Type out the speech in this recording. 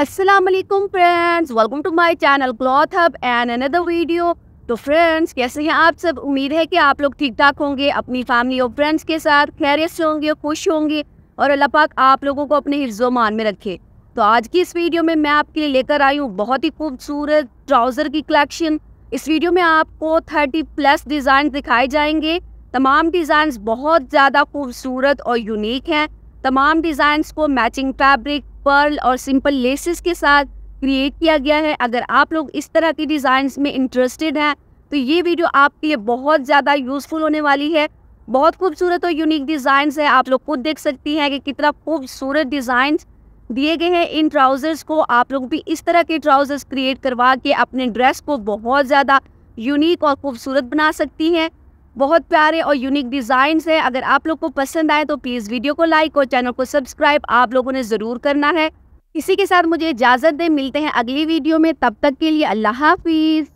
Aslam friends welcome to my channel cloth hub and another video तो friends कैसे हैं आप सब उम्मीद है कि आप लोग ठीक ठाक होंगे अपनी फैमिली और फ्रेंड्स के साथ खैरियत से होंगे खुश होंगे और अल्लाह पाक आप लोगों को अपने मान में रखे तो आज की इस वीडियो में मैं आपके लिए लेकर आई हूँ बहुत ही खूबसूरत ट्राउज़र की कलेक्शन इस वीडियो में आपको थर्टी प्लस डिज़ाइन दिखाए जाएंगे तमाम डिज़ाइन बहुत ज़्यादा खूबसूरत और यूनिक हैं तमाम डिज़ाइंस को मैचिंग फैब्रिक पर्ल और सिंपल लेसेस के साथ क्रिएट किया गया है अगर आप लोग इस तरह की डिज़ाइंस में इंटरेस्टेड हैं तो ये वीडियो आपके लिए बहुत ज़्यादा यूज़फुल होने वाली है बहुत खूबसूरत और यूनिक डिज़ाइंस है आप लोग खुद देख सकती हैं कि कितना खूबसूरत डिज़ाइंस दिए गए हैं इन ट्राउज़र्स को आप लोग भी इस तरह के ट्राउज़र्स क्रिएट करवा के अपने ड्रेस को बहुत ज़्यादा यूनिक और खूबसूरत बना सकती हैं बहुत प्यारे और यूनिक डिजाइन है अगर आप लोग को पसंद आए तो प्लीज़ वीडियो को लाइक और चैनल को सब्सक्राइब आप लोगों ने ज़रूर करना है इसी के साथ मुझे इजाज़त दें मिलते हैं अगली वीडियो में तब तक के लिए अल्लाह हाफिज़